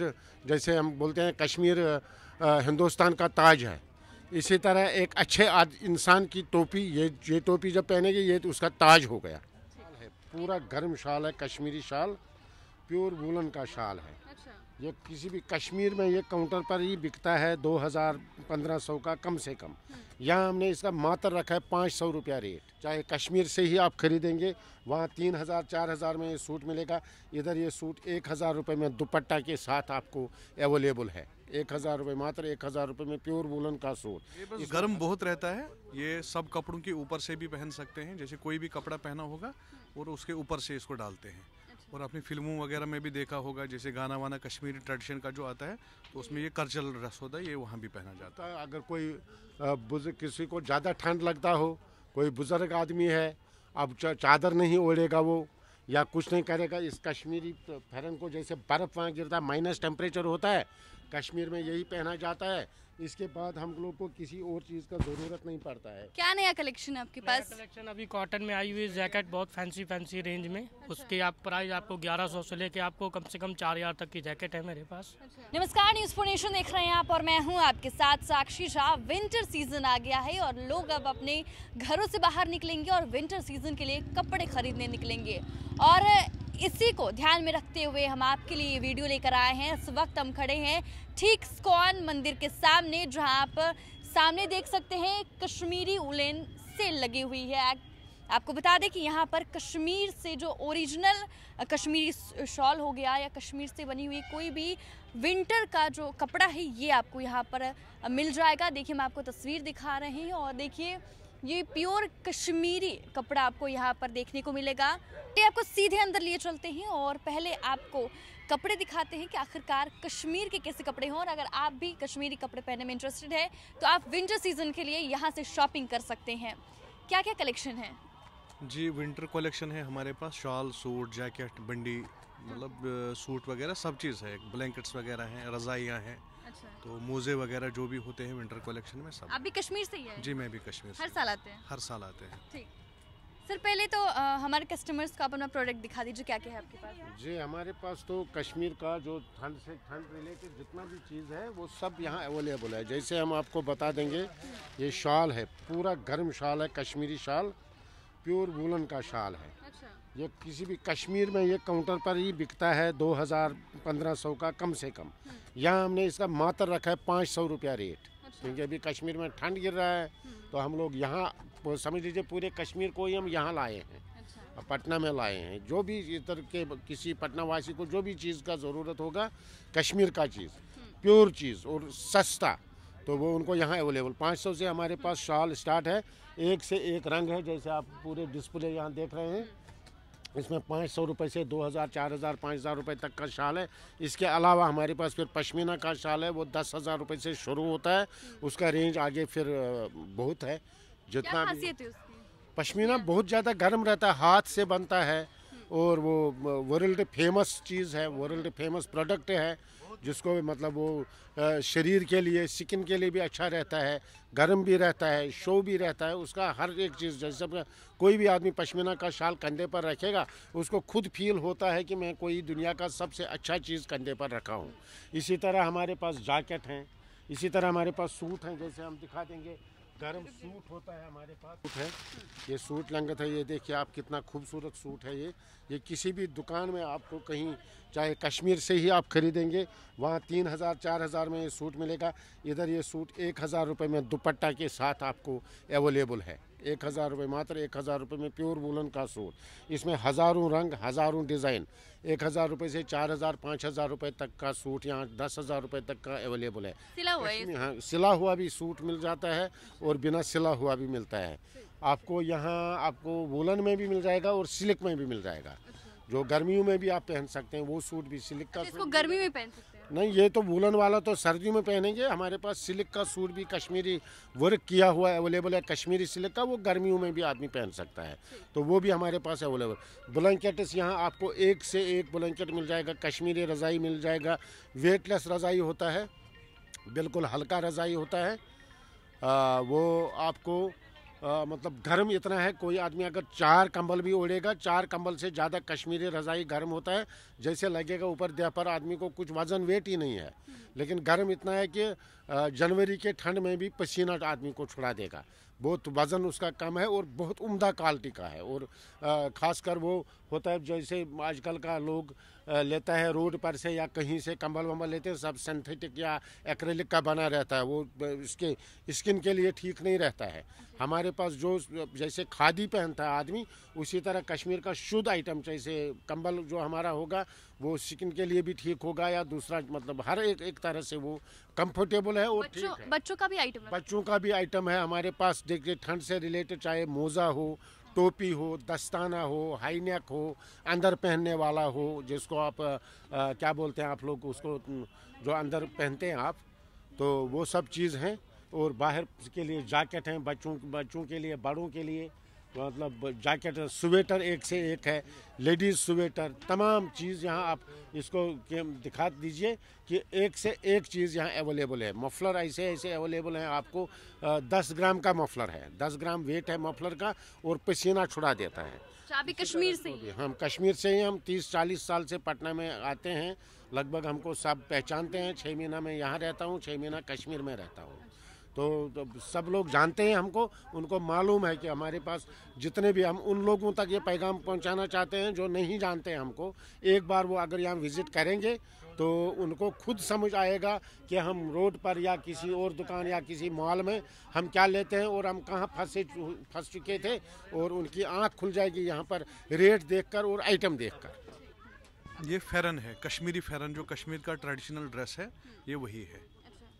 कश्मीर जैसे हम बोलते हैं कश्मीर हिंदुस्तान का ताज है इसी तरह एक अच्छे इंसान की टोपी ये ये टोपी जब पहनेगी ये तो उसका ताज हो गया पूरा गर्म शाल है कश्मीरी शाल प्योर वूलन का शाल है अच्छा। ये किसी भी कश्मीर में ये काउंटर पर ही बिकता है दो हज़ार पंद्रह सौ का कम से कम हम्म। यहाँ हमने इसका मात्र रखा है पाँच सौ रुपया रेट चाहे कश्मीर से ही आप खरीदेंगे वहाँ तीन हज़ार चार हज़ार में ये सूट मिलेगा इधर ये सूट एक हज़ार रुपये में दुपट्टा के साथ आपको अवेलेबल है एक हज़ार रुपये मात्र एक हज़ार रुपये में प्योर वूलन का सूट ये गर्म बहुत रहता है ये सब कपड़ों के ऊपर से भी पहन सकते हैं जैसे कोई भी कपड़ा पहना होगा हम्म। और उसके ऊपर से इसको डालते हैं और अपनी फिल्मों वगैरह में भी देखा होगा जैसे गाना वाना कश्मीरी ट्रेडिशन का जो आता है तो उसमें ये कल्चरल रस होता है ये वहाँ भी पहना जाता है अगर कोई बुजुर्ग किसी को ज़्यादा ठंड लगता हो कोई बुज़ुर्ग आदमी है अब चादर नहीं ओढ़ेगा वो या कुछ नहीं करेगा इस कश्मीरी फैरन को जैसे बर्फ़ वहाँ गिरता माइनस टेम्परेचर होता है कश्मीर में यही पहना जाता है इसके बाद हम लोग को किसी और चीज़ का ज़रूरत नहीं पड़ता है क्या नया कलेक्शन है आपके पास कलेक्शन अभी कॉटन में आई हुई जैकेट बहुत फैंसी फैंसी रेंज में अच्छा। उसके आप प्राइस आपको 1100 से लेके आपको कम से कम चार हजार तक की जैकेट है मेरे पास अच्छा। नमस्कार न्यूज फोनेशन देख रहे हैं आप और मैं हूँ आपके साथ साक्षी शाह विंटर सीजन आ गया है और लोग अब अपने घरों से बाहर निकलेंगे और विंटर सीजन के लिए कपड़े खरीदने निकलेंगे और इसी को ध्यान में रखते हुए हम आपके लिए ये वीडियो लेकर आए हैं इस वक्त हम खड़े हैं ठीक स्कॉन मंदिर के सामने जहां आप सामने देख सकते हैं कश्मीरी उलेन सेल लगी हुई है आपको बता दें कि यहाँ पर कश्मीर से जो ओरिजिनल कश्मीरी शॉल हो गया या कश्मीर से बनी हुई कोई भी विंटर का जो कपड़ा है ये आपको यहाँ पर मिल जाएगा देखिए हम आपको तस्वीर दिखा रहे हैं और देखिए ये प्योर कश्मीरी कपड़ा आपको यहाँ पर देखने को मिलेगा ये आपको सीधे अंदर लिए चलते हैं और पहले आपको कपड़े दिखाते हैं कि आखिरकार कश्मीर के कैसे कपड़े हों और अगर आप भी कश्मीरी कपड़े पहनने में इंटरेस्टेड है तो आप विंटर सीजन के लिए यहाँ से शॉपिंग कर सकते हैं क्या क्या कलेक्शन है जी विंटर कलेक्शन है हमारे पास शॉल सूट जैकेट बंडी मतलब सूट वगैरह सब चीज़ है ब्लैंकेट्स वगैरह हैं रज़ाइयाँ हैं अच्छा तो मोजे वगैरह जो भी होते हैं विंटर कलेक्शन में सब आप भी कश्मीर से ही है जी मैं भी कश्मीर हर साल आते हैं हर साल आते हैं ठीक सर पहले तो आ, हमारे कस्टमर्स को अपना प्रोडक्ट दिखा दीजिए क्या क्या है आपके पास जी हमारे पास तो कश्मीर का जो ठंड से ठंड रिलेटेड जितना भी चीज़ है वो सब यहाँ अवेलेबल है जैसे हम आपको बता देंगे ये शॉल है पूरा गर्म शॉल है कश्मीरी शॉल प्योर वूलन का शॉल है ये किसी भी कश्मीर में ये काउंटर पर ही बिकता है दो हज़ार पंद्रह सौ का कम से कम हम्म। यहाँ हमने इसका मात्र रखा है पाँच सौ रुपया रेट अच्छा। क्योंकि अभी कश्मीर में ठंड गिर रहा है हम्म। तो हम लोग यहाँ समझ लीजिए पूरे कश्मीर को ही हम यहाँ लाए हैं अच्छा। पटना में लाए हैं जो भी इधर के किसी पटना वासी को जो भी चीज़ का ज़रूरत होगा कश्मीर का चीज़ हम्म। प्योर चीज़ और सस्ता तो वो उनको यहाँ अवेलेबल पाँच से हमारे पास शॉल स्टार्ट है एक से एक रंग है जैसे आप पूरे डिस्प्ले यहाँ देख रहे हैं इसमें पाँच सौ रुपये से दो हज़ार चार हज़ार पाँच हज़ार रुपये तक का शाल है इसके अलावा हमारे पास फिर पश्मीना का शाल है वो दस हज़ार रुपये से शुरू होता है उसका रेंज आगे फिर बहुत है जितना भी पश्मीना बहुत ज़्यादा गर्म रहता है हाथ से बनता है और वो वर्ल्ड फेमस चीज़ है वर्ल्ड फेमस प्रोडक्ट है जिसको मतलब वो शरीर के लिए स्किन के लिए भी अच्छा रहता है गर्म भी रहता है शो भी रहता है उसका हर एक चीज़ जैसे कोई भी आदमी पश्मीना का शाल कंधे पर रखेगा उसको खुद फील होता है कि मैं कोई दुनिया का सबसे अच्छा चीज़ कंधे पर रखा हूँ इसी तरह हमारे पास जाकेट हैं इसी तरह हमारे पास सूट हैं जैसे हम दिखा देंगे गर्म सूट होता है हमारे पास है ये सूट लंगत है ये देखिए आप कितना खूबसूरत सूट है ये ये किसी भी दुकान में आपको कहीं चाहे कश्मीर से ही आप खरीदेंगे वहाँ तीन हज़ार चार हज़ार में ये सूट मिलेगा इधर ये सूट एक हज़ार रुपये में दुपट्टा के साथ आपको अवेलेबल है एक हज़ार रुपये मात्र एक हज़ार रुपये में प्योर वूलन का सूट इसमें हज़ारों रंग हज़ारों डिज़ाइन एक हज़ार रुपये से चार हज़ार पाँच हज़ार रुपये तक का सूट यहाँ दस हज़ार रुपये तक का अवेलेबल है सिला हुआ हाँ सिला हुआ भी सूट मिल जाता है और बिना सिला हुआ भी मिलता है आपको यहाँ आपको वूलन में भी मिल जाएगा और सिल्क में भी मिल जाएगा जो गर्मियों में भी आप पहन सकते हैं वो सूट भी सिल्क का अच्छा, इसको गर्मी में पहन सकते नहीं ये तो वूलन वाला तो सर्दियों में पहनेंगे हमारे पास सिल्क का सूट भी कश्मीरी वर्क किया हुआ अवेलेबल है कश्मीरी सिल्क का वो गर्मियों में भी आदमी पहन सकता है तो वो भी हमारे पास अवेलेबल ब्लैंकेट्स यहाँ आपको एक से एक ब्लैंकेट मिल जाएगा कश्मीरी रज़ाई मिल जाएगा वेटलेस रज़ाई होता है बिल्कुल हल्का रज़ाई होता है आ, वो आपको आ, मतलब गर्म इतना है कोई आदमी अगर चार कंबल भी ओढ़ेगा चार कंबल से ज़्यादा कश्मीरी रज़ाई गर्म होता है जैसे लगेगा ऊपर देह पर आदमी को कुछ वजन वेट ही नहीं है लेकिन गर्म इतना है कि जनवरी के ठंड में भी पसीना आदमी को छुड़ा देगा बहुत वज़न उसका कम है और बहुत उम्दा क्वालिटी का है और ख़ासकर वो होता है जैसे आजकल का लोग लेता है रोड पर से या कहीं से कंबल वंबल लेते हैं सब सिंथेटिक या एक्रेलिक का बना रहता है वो इसके स्किन के लिए ठीक नहीं रहता है हमारे पास जो जैसे खादी पहनता है आदमी उसी तरह कश्मीर का शुद्ध आइटम जैसे कंबल जो हमारा होगा वो स्किन के लिए भी ठीक होगा या दूसरा मतलब हर एक एक तरह से वो कंफर्टेबल है और बच्चों, है बच्चों का भी आइटम बच्चों का भी आइटम है हमारे पास देखिए ठंड से रिलेटेड चाहे मोज़ा हो टोपी हो दस्ताना हो हाईनेक हो अंदर पहनने वाला हो जिसको आप आ, क्या बोलते हैं आप लोग उसको जो अंदर पहनते हैं आप तो वो सब चीज़ हैं और बाहर के लिए जैकेट हैं बच्चों बच्चों के लिए बड़ों के लिए मतलब जैकेट स्वेटर एक से एक है लेडीज़ स्वेटर तमाम चीज़ यहाँ आप इसको दिखा दीजिए कि एक से एक चीज़ यहाँ अवेलेबल है मफलर ऐसे ऐसे अवेलेबल हैं आपको दस ग्राम का मफलर है दस ग्राम वेट है मफलर का और पसीना छुड़ा देता है अभी कश्मीर से ही हम कश्मीर से ही हम तीस चालीस साल से पटना में आते हैं लगभग हमको सब पहचानते हैं छः महीना में यहाँ रहता हूँ छः महीना कश्मीर में रहता हूँ तो, तो सब लोग जानते हैं हमको उनको मालूम है कि हमारे पास जितने भी हम उन लोगों तक ये पैगाम पहुंचाना चाहते हैं जो नहीं जानते हैं हमको एक बार वो अगर यहाँ विज़िट करेंगे तो उनको खुद समझ आएगा कि हम रोड पर या किसी और दुकान या किसी मॉल में हम क्या लेते हैं और हम कहाँ फंसे फंस चुके थे और उनकी आँख खुल जाएगी यहाँ पर रेट कर और आइटम कर ये फेरन है कश्मीरी फेरन जो कश्मीर का ट्रेडिशनल ड्रेस है ये वही है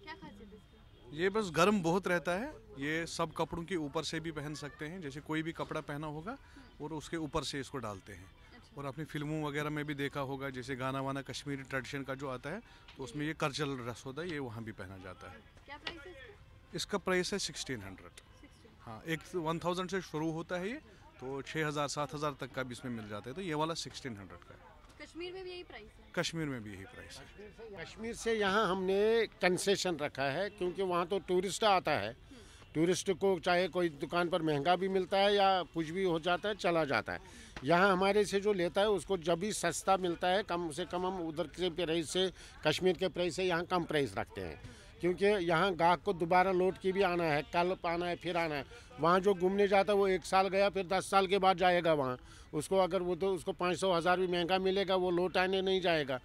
अच्छा, ये बस गर्म बहुत रहता है ये सब कपड़ों के ऊपर से भी पहन सकते हैं जैसे कोई भी कपड़ा पहना होगा और उसके ऊपर से इसको डालते हैं अच्छा। और अपनी फिल्मों वगैरह में भी देखा होगा जैसे गाना वाना कश्मीरी ट्रेडिशन का जो आता है तो उसमें ये कल्चरल रस होता है ये वहाँ भी पहना जाता है इसका प्राइस है सिक्सटीन हंड्रेड हाँ एक वन तो थाउजेंड से शुरू होता है ये तो छः हज़ार सात हज़ार तक का भी इसमें मिल जाता है तो ये वाला सिक्सटीन हंड्रेड का है कश्मीर में भी यही प्राइस है कश्मीर में भी यही प्राइस है कश्मीर से यहाँ हमने कंसेशन रखा है क्योंकि वहाँ तो टूरिस्ट आता है टूरिस्ट को चाहे कोई दुकान पर महंगा भी मिलता है या कुछ भी हो जाता है चला जाता है यहाँ हमारे से जो लेता है उसको जब भी सस्ता मिलता है कम से कम हम उधर के प्राइस से कश्मीर के प्राइस से यहाँ कम प्राइस रखते हैं क्योंकि यहाँ गाहक को दोबारा लौट के भी आना है कल आना है फिर आना है वहाँ जो घूमने जाता है वो एक साल गया फिर दस साल के बाद जाएगा वहाँ उसको अगर वो तो उसको पाँच सौ हज़ार भी महंगा मिलेगा वो लौट आने नहीं जाएगा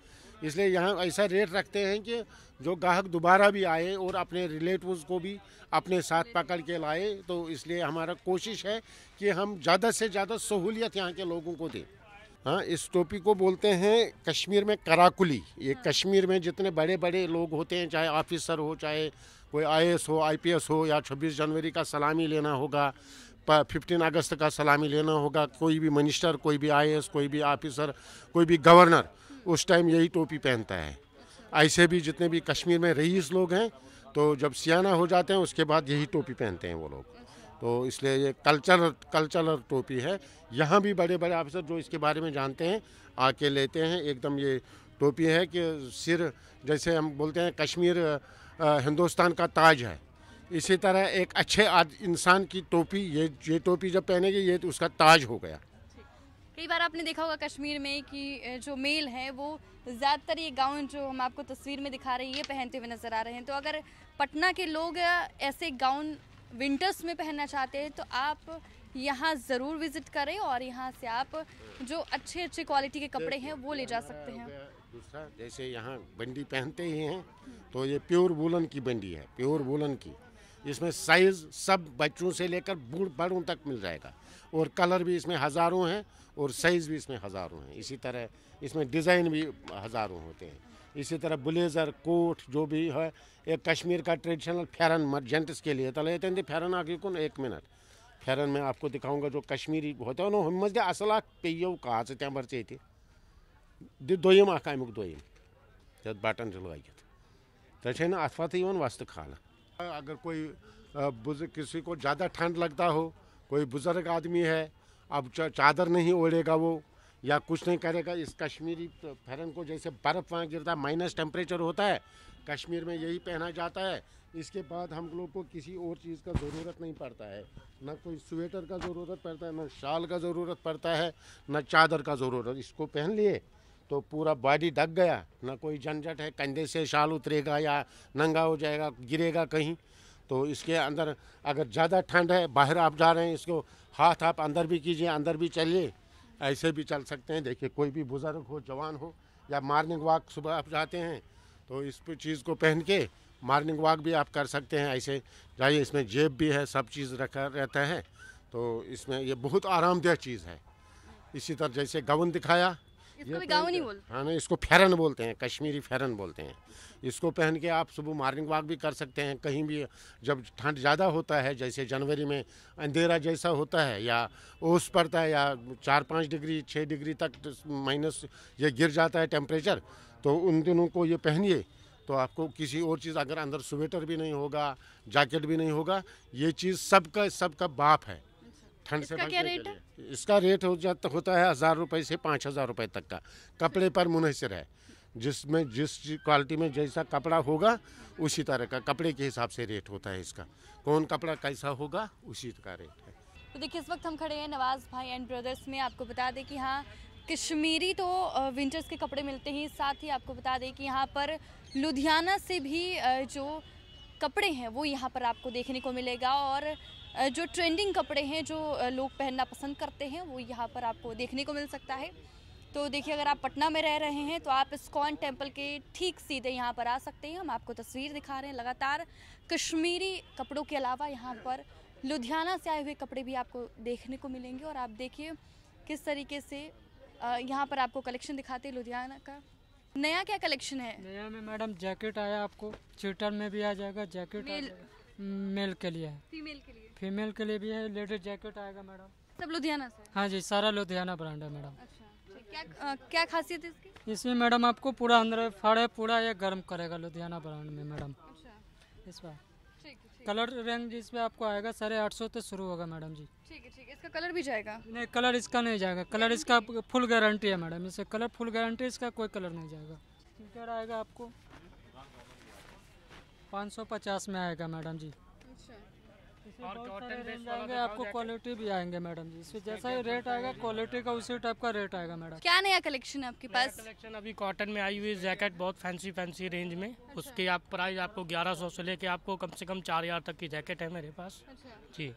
इसलिए यहाँ ऐसा रेट रखते हैं कि जो गाहक दोबारा भी आए और अपने रिलेटिव को भी अपने साथ पकड़ के लाए तो इसलिए हमारा कोशिश है कि हम ज़्यादा से ज़्यादा सहूलियत यहाँ के लोगों को दें हाँ इस टोपी को बोलते हैं कश्मीर में कराकुली ये हाँ। कश्मीर में जितने बड़े बड़े लोग होते हैं चाहे ऑफिसर हो चाहे कोई आई हो आई हो या छब्बीस जनवरी का सलामी लेना होगा फिफ्टीन अगस्त का सलामी लेना होगा कोई भी मिनिस्टर कोई भी आई कोई भी ऑफिसर कोई भी गवर्नर हाँ। उस टाइम यही टोपी पहनता है अच्छा। ऐसे भी जितने भी कश्मीर में रईस लोग हैं तो जब सियाना हो जाते हैं उसके बाद यही टोपी पहनते हैं वो लोग तो इसलिए ये कल्चर कल्चरल टोपी है यहाँ भी बड़े बड़े ऑफिसर जो इसके बारे में जानते हैं आके लेते हैं एकदम ये टोपी है कि सिर जैसे हम बोलते हैं कश्मीर हिंदुस्तान का ताज है इसी तरह एक अच्छे इंसान की टोपी ये ये टोपी जब पहनेगी ये तो उसका ताज हो गया कई बार आपने देखा होगा कश्मीर में कि जो मेल है वो ज़्यादातर ये गाउन जो हम आपको तस्वीर में दिखा रहे हैं ये पहनते हुए नज़र आ रहे हैं तो अगर पटना के लोग ऐसे गाउन विंटर्स में पहनना चाहते हैं तो आप यहाँ ज़रूर विज़िट करें और यहाँ से आप जो अच्छे अच्छे क्वालिटी के कपड़े हैं वो ले जा सकते हैं दूसरा जैसे यहाँ बंडी पहनते ही हैं तो ये प्योर वूलन की बंडी है प्योर वूलन की इसमें साइज़ सब बच्चों से लेकर बूढ़ बड़ों तक मिल जाएगा और कलर भी इसमें हज़ारों हैं और साइज़ भी इसमें हज़ारों हैं इसी तरह इसमें डिज़ाइन भी हज़ारों होते हैं इसी तरह ब्लेज़र कोट जो भी है एक कश्मीर का ट्रेडिशनल फेरन जेंट्स के लिए तल ये फेरन आगे कुन एक मिनट फेरन में आपको दिखाऊंगा जो कश्मीरी होता नो हम मजे असल पेयो का तेबर ये दोम अमुक दोम ये बटन लगित तेन अत पत वस्त खाल अगर कोई बुजुर्ग किसी को ज़्यादा ठंड लगता हो कोई बुज़ुर्ग आदमी है अब चादर नहीं ओढ़ेगा वो या कुछ नहीं करेगा इस कश्मीरी फैरन को जैसे बर्फ़ वहाँ गिरता है माइनस टेम्परेचर होता है कश्मीर में यही पहना जाता है इसके बाद हम लोग को किसी और चीज़ का ज़रूरत नहीं पड़ता है ना कोई स्वेटर का ज़रूरत पड़ता है ना शाल का ज़रूरत पड़ता है ना चादर का ज़रूरत इसको पहन लिए तो पूरा बॉडी ढक गया ना कोई झंझट है कंधे से शाल उतरेगा या नंगा हो जाएगा गिरेगा कहीं तो इसके अंदर अगर ज़्यादा ठंड है बाहर आप जा रहे हैं इसको हाथ आप अंदर भी कीजिए अंदर भी चलिए ऐसे भी चल सकते हैं देखिए कोई भी बुज़ुर्ग हो जवान हो या मॉर्निंग वॉक सुबह आप जाते हैं तो इस चीज़ को पहन के मॉर्निंग वॉक भी आप कर सकते हैं ऐसे जाइए इसमें जेब भी है सब चीज़ रखा रहता है तो इसमें ये बहुत आरामदेह चीज़ है इसी तरह जैसे गवन दिखाया इसको भी तो गाँव नहीं बोलते हाँ नहीं इसको फेरन बोलते हैं कश्मीरी फेरन बोलते हैं इसको पहन के आप सुबह मॉर्निंग वॉक भी कर सकते हैं कहीं भी जब ठंड ज़्यादा होता है जैसे जनवरी में अंधेरा जैसा होता है या ओस पड़ता है या चार पाँच डिग्री छः डिग्री तक माइनस तो ये गिर जाता है टेम्परेचर तो उन दिनों को ये पहनिए तो आपको किसी और चीज़ अगर अंदर स्वेटर भी नहीं होगा जैकेट भी नहीं होगा ये चीज़ सबका सबका बाप है ठंड से क्या रेट है इसका रेट हो जाता तो होता है हज़ार रुपये से पाँच हज़ार रुपये तक का कपड़े पर मुनसर है जिसमें जिस क्वालिटी में जैसा कपड़ा होगा उसी तरह का कपड़े के हिसाब से रेट होता है इसका कौन कपड़ा कैसा होगा उसी का रेट है तो देखिए इस वक्त हम खड़े हैं नवाज़ भाई एंड ब्रदर्स में आपको बता दें कि हाँ कश्मीरी तो विंटर्स के कपड़े मिलते हैं साथ ही आपको बता दें कि यहाँ पर लुधियाना से भी जो कपड़े हैं वो यहाँ पर आपको देखने को मिलेगा और जो ट्रेंडिंग कपड़े हैं जो लोग पहनना पसंद करते हैं वो यहाँ पर आपको देखने को मिल सकता है तो देखिए अगर आप पटना में रह रहे हैं तो आप इस्कॉन टेम्पल के ठीक सीधे यहाँ पर आ सकते हैं हम आपको तस्वीर दिखा रहे हैं लगातार कश्मीरी कपड़ों के अलावा यहाँ पर लुधियाना से आए हुए कपड़े भी आपको देखने को मिलेंगे और आप देखिए किस तरीके से यहाँ पर आपको कलेक्शन दिखाते हैं लुधियाना का नया क्या कलेक्शन है नया में मैडम जैकेट आया आपको चिटन में भी आ जाएगा जैकेट मेल के लिए फीमेल के लिए फीमेल के लिए भी है लेडीज जैकेट आएगा मैडम सब लुधियाना से हाँ जी सारा लुधियाना ब्रांड है मैडम अच्छा क्या क्या खासियत है इसकी इसमें मैडम आपको पूरा अंदर फाड़े पूरा ये गर्म करेगा लुधियाना ब्रांड में मैडम अच्छा इस बार कलर रेंज इसमें आपको आएगा साढ़े आठ सौ से शुरू होगा मैडम जी ठीक है ठीक है इसका कलर भी जाएगा नहीं कलर इसका नहीं जाएगा कलर इसका फुल गारंटी है मैडम इसे कलर फुल गारंटी इसका कोई कलर नहीं जाएगा स्टिकर आएगा आपको पाँच सौ पचास में आएगा मैडम जी और कॉटन वाला आपको क्वालिटी भी आएंगे मैडम जी इसमें जैसा ही रेट आएगा क्वालिटी का उसी टाइप का रेट आएगा मैडम क्या नया कलेक्शन है आपके पास कलेक्शन अभी कॉटन में आई हुई जैकेट बहुत फैंसी फैंसी रेंज में अच्छा। उसके आप प्राइस आपको ग्यारह सौ से लेके आपको कम से कम चार हजार तक की जैकेट है मेरे पास अच्छा। जी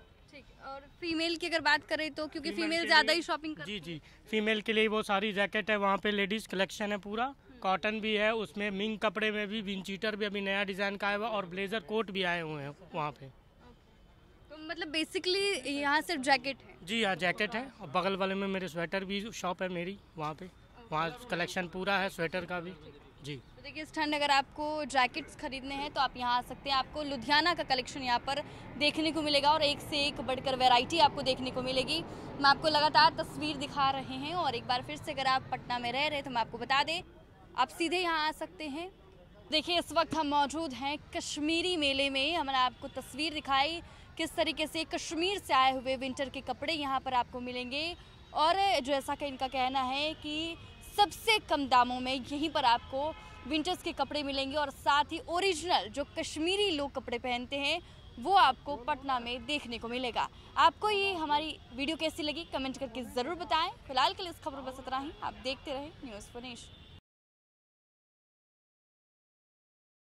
और फीमेल की अगर बात करें तो क्योंकि फीमेल ज्यादा ही शॉपिंग जी जी फीमेल के लिए वो सारी जैकेट है वहाँ पे लेडीज कलेक्शन है पूरा कॉटन हम्म। भी है उसमें मिंग कपड़े में भी विंचीटर भी अभी नया डिज़ाइन का आया हुआ और ब्लेजर कोट भी आए हुए हैं वहाँ पे मतलब बेसिकली यहाँ सिर्फ जैकेट है जी यहाँ जैकेट है और बगल वाले में मेरे स्वेटर भी शॉप है मेरी वहाँ पे वहाँ कलेक्शन पूरा है स्वेटर का भी जी तो देखिए इस ठंड अगर आपको जैकेट्स खरीदने हैं तो आप यहाँ आ सकते हैं आपको लुधियाना का कलेक्शन यहाँ पर देखने को मिलेगा और एक से एक बढ़कर वैरायटी आपको देखने को मिलेगी हम आपको लगातार तस्वीर दिखा रहे हैं और एक बार फिर से अगर आप पटना में रह रहे तो हम आपको बता दें आप सीधे यहाँ आ सकते हैं देखिए इस वक्त हम मौजूद हैं कश्मीरी मेले में हमने आपको तस्वीर दिखाई किस तरीके से कश्मीर से आए हुए विंटर के कपड़े यहाँ पर आपको मिलेंगे और जैसा कि इनका कहना है कि सबसे कम दामों में यहीं पर आपको विंटर्स के कपड़े मिलेंगे और साथ ही ओरिजिनल जो कश्मीरी लोग कपड़े पहनते हैं वो आपको पटना में देखने को मिलेगा आपको ये हमारी वीडियो कैसी लगी कमेंट करके ज़रूर बताएं फिलहाल के लिए इस खबर बस इतना ही आप देखते रहें न्यूज़ फनिश